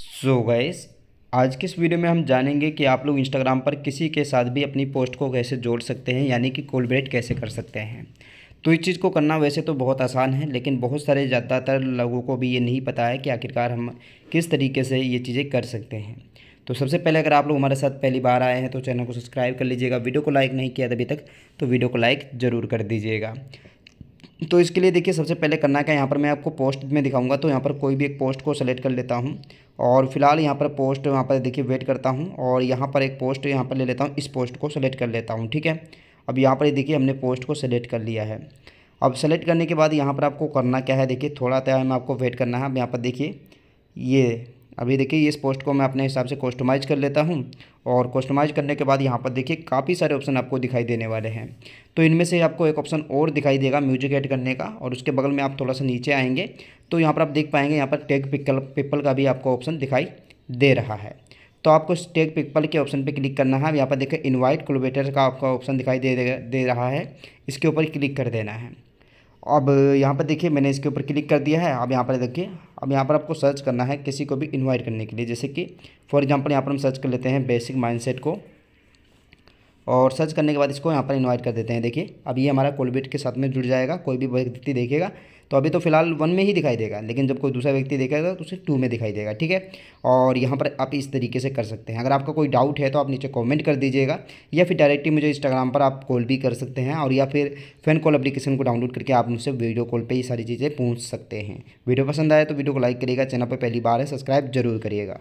सो so gas आज के इस वीडियो में हम जानेंगे कि आप लोग इंस्टाग्राम पर किसी के साथ भी अपनी पोस्ट को कैसे जोड़ सकते हैं यानी कि कोलबरेट कैसे कर सकते हैं तो इस चीज़ को करना वैसे तो बहुत आसान है लेकिन बहुत सारे ज़्यादातर लोगों को भी ये नहीं पता है कि आखिरकार हम किस तरीके से ये चीज़ें कर सकते हैं तो सबसे पहले अगर आप लोग हमारे साथ पहली बार आए हैं तो चैनल को सब्सक्राइब कर लीजिएगा वीडियो को लाइक नहीं किया अभी तक तो वीडियो को लाइक ज़रूर कर दीजिएगा तो इसके लिए देखिए सबसे पहले करना क्या यहाँ पर मैं आपको पोस्ट में दिखाऊंगा तो यहाँ पर कोई भी एक पोस्ट को सेलेक्ट कर लेता हूँ और फिलहाल यहाँ पर पोस्ट यहाँ पर देखिए वेट करता हूँ और यहाँ पर एक पोस्ट यहाँ पर ले लेता हूँ इस पोस्ट को सेलेक्ट कर लेता हूँ ठीक है अब यहाँ पर देखिए हमने पोस्ट को सेलेक्ट कर लिया है अब सेलेक्ट करने के बाद यहाँ पर आपको करना क्या है देखिए थोड़ा में आपको वेट करना है अब यहाँ पर देखिए ये अभी देखिए इस पोस्ट को मैं अपने हिसाब से कस्टमाइज कर लेता हूँ और कस्टमाइज करने के बाद यहाँ पर देखिए काफ़ी सारे ऑप्शन आपको दिखाई देने वाले हैं तो इनमें से आपको एक ऑप्शन और दिखाई देगा म्यूजिक ऐड करने का और उसके बगल में आप थोड़ा सा नीचे आएंगे तो यहाँ पर आप देख पाएंगे यहाँ पर टेक पिकल पिपल का भी आपको ऑप्शन दिखाई दे रहा है तो आपको टेक पिपल के ऑप्शन पर क्लिक करना है यहाँ पर देखिए इन्वाइट कोलोबेटर का आपका ऑप्शन दिखाई दे दे रहा है इसके ऊपर क्लिक कर देना है अब यहाँ पर देखिए मैंने इसके ऊपर क्लिक कर दिया है अब यहाँ पर देखिए अब यहाँ पर आपको सर्च करना है किसी को भी इनवाइट करने के लिए जैसे कि फॉर एग्जांपल यहाँ पर हम सर्च कर लेते हैं बेसिक माइंडसेट को और सर्च करने के बाद इसको यहाँ पर इन्वाइट कर देते हैं देखिए अब ये हमारा कोलबेट के साथ में जुड़ जाएगा कोई भी व्यक्ति देखेगा तो अभी तो फिलहाल वन में ही दिखाई देगा लेकिन जब कोई दूसरा व्यक्ति देखेगा तो उसे टू में दिखाई देगा ठीक है और यहाँ पर आप इस तरीके से कर सकते हैं अगर आपका कोई डाउट है तो आप नीचे कमेंट कर दीजिएगा या फिर डायरेक्टली मुझे इंस्टाग्राम पर आप कॉल भी कर सकते हैं और या फिर फैन कॉल एप्लीकेशन को डाउनलोड करके आप मुझसे वीडियो कॉल पर ये सारी चीज़ें पूछ सकते हैं वीडियो पसंद आए तो वीडियो को लाइक करिएगा चैनल पर पहली बार है सब्सक्राइब जरूर करिएगा